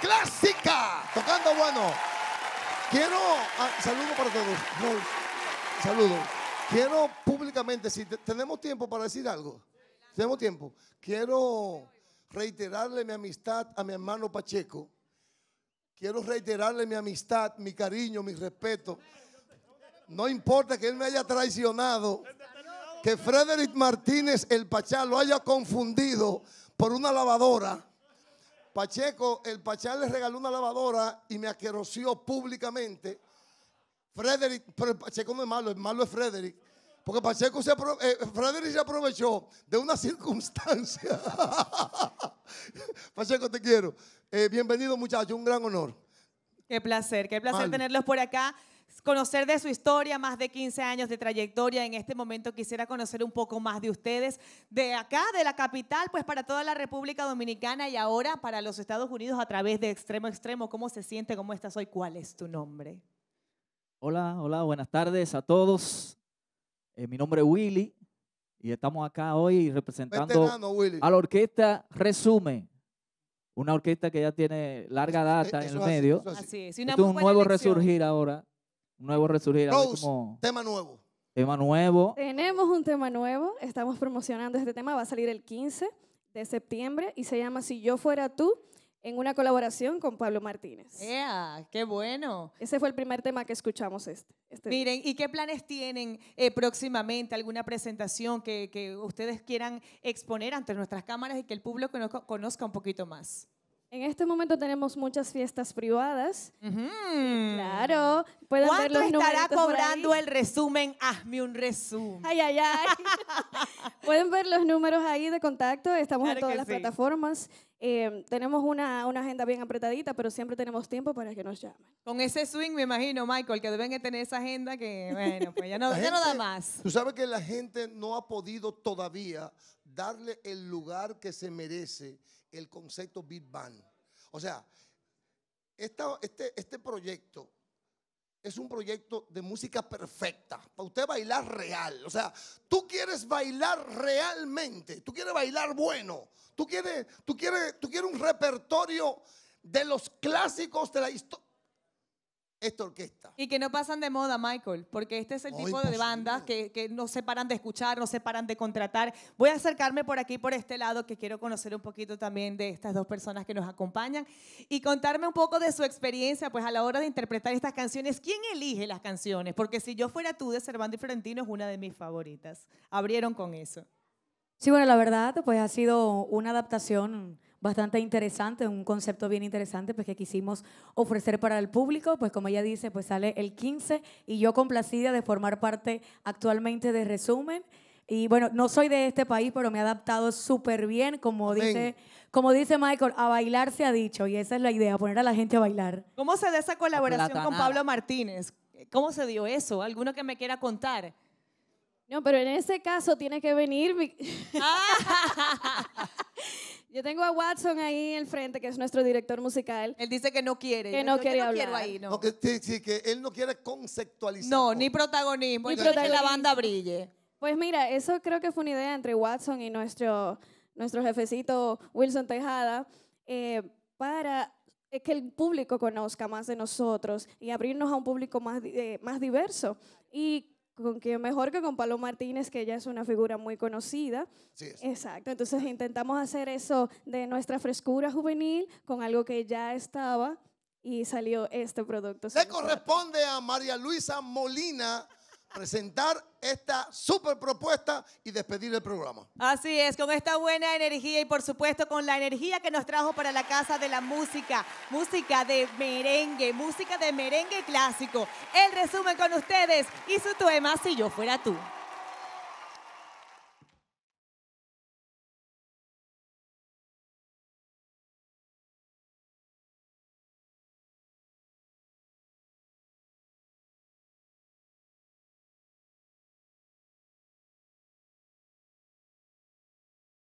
clásica. Tocando bueno. Quiero. Ah, saludo para todos. saludo. Quiero públicamente, si tenemos tiempo para decir algo. Tenemos tiempo. Quiero reiterarle mi amistad a mi hermano Pacheco. Quiero reiterarle mi amistad, mi cariño, mi respeto. No importa que él me haya traicionado, que Frederick Martínez el Pachá lo haya confundido por una lavadora. Pacheco, el Pacheco le regaló una lavadora y me aqueroció públicamente. Frederick, pero el Pacheco no es malo, el malo es Frederick. Porque Pacheco se, eh, Frederick se aprovechó de una circunstancia. Pacheco, te quiero. Eh, bienvenido, muchacho, un gran honor. Qué placer, qué placer tenerlos por acá conocer de su historia, más de 15 años de trayectoria. En este momento quisiera conocer un poco más de ustedes, de acá, de la capital, pues para toda la República Dominicana y ahora para los Estados Unidos a través de Extremo Extremo. ¿Cómo se siente? ¿Cómo estás hoy? ¿Cuál es tu nombre? Hola, hola, buenas tardes a todos. Eh, mi nombre es Willy y estamos acá hoy representando a la orquesta Resume una orquesta que ya tiene larga data en el medio. Así es. es un nuevo resurgir ahora nuevo resurgir. tema nuevo. Tema nuevo. Tenemos un tema nuevo. Estamos promocionando este tema. Va a salir el 15 de septiembre y se llama Si yo fuera tú en una colaboración con Pablo Martínez. Yeah, ¡Qué bueno! Ese fue el primer tema que escuchamos este. este Miren, ¿y qué planes tienen eh, próximamente? ¿Alguna presentación que, que, ustedes quieran exponer ante nuestras cámaras y que el público conozca un poquito más? En este momento tenemos muchas fiestas privadas. Mm-hmm. Claro. estará cobrando el resumen? Hazme un resumen. Ay, ay, ay. Pueden ver los números ahí de contacto. Estamos en todas las plataformas. Em, tenemos una, agenda bien apretadita, pero siempre tenemos tiempo para que nos llamen. Con ese swing, me imagino, Michael, que deben tener esa agenda que, bueno, pues ya no, no da más. Tú sabes que la gente no ha podido todavía darle el lugar que se merece el concepto Big band, O sea, este, este proyecto es un proyecto de música perfecta, para usted bailar real. O sea, tú quieres bailar realmente, tú quieres bailar bueno, tú quieres, tú quieres, tú quieres un repertorio de los clásicos de la historia esta orquesta. Y que no pasan de moda, Michael, porque este es el tipo de bandas que, no se paran de escuchar, no se paran de contratar. Voy a acercarme por aquí, por este lado, que quiero conocer un poquito también de estas dos personas que nos acompañan y contarme un poco de su experiencia, pues a la hora de interpretar estas canciones. ¿Quién elige las canciones? Porque si yo fuera tú de Cervantes y Florentino es una de mis favoritas. Abrieron con eso. Sí, bueno, la verdad, pues ha sido una adaptación bastante interesante, un concepto bien interesante pues, que quisimos ofrecer para el público. Pues como ella dice, pues sale el 15 y yo complacida de formar parte actualmente de Resumen. Y bueno, no soy de este país, pero me he adaptado súper bien, como dice, como dice Michael, a bailar se ha dicho, y esa es la idea, poner a la gente a bailar. ¿Cómo se da esa colaboración con Pablo Martínez? ¿Cómo se dio eso? ¿Alguno que me quiera contar? No, pero en ese caso tiene que venir. Yo tengo a Watson ahí en frente, que es nuestro director musical. Él dice que no quiere. Que no, quiere hablar. ahí, no. que, sí, que él no quiere conceptualizar. No, ni protagonismo. Ni que la banda brille. Pues mira, eso creo que fue una idea entre Watson y nuestro, nuestro jefecito Wilson Tejada eh, para eh, que el público conozca más de nosotros y abrirnos a un público más, eh, más diverso. Y con que mejor que con Pablo Martínez, que ella es una figura muy conocida. Exacto. Entonces intentamos hacer eso de nuestra frescura juvenil con algo que ya estaba y salió este producto. Le corresponde a María Luisa Molina presentar esta super propuesta y despedir el programa. Así es, con esta buena energía y por supuesto con la energía que nos trajo para la Casa de la Música, música de merengue, música de merengue clásico. El resumen con ustedes y su tema Si yo fuera tú.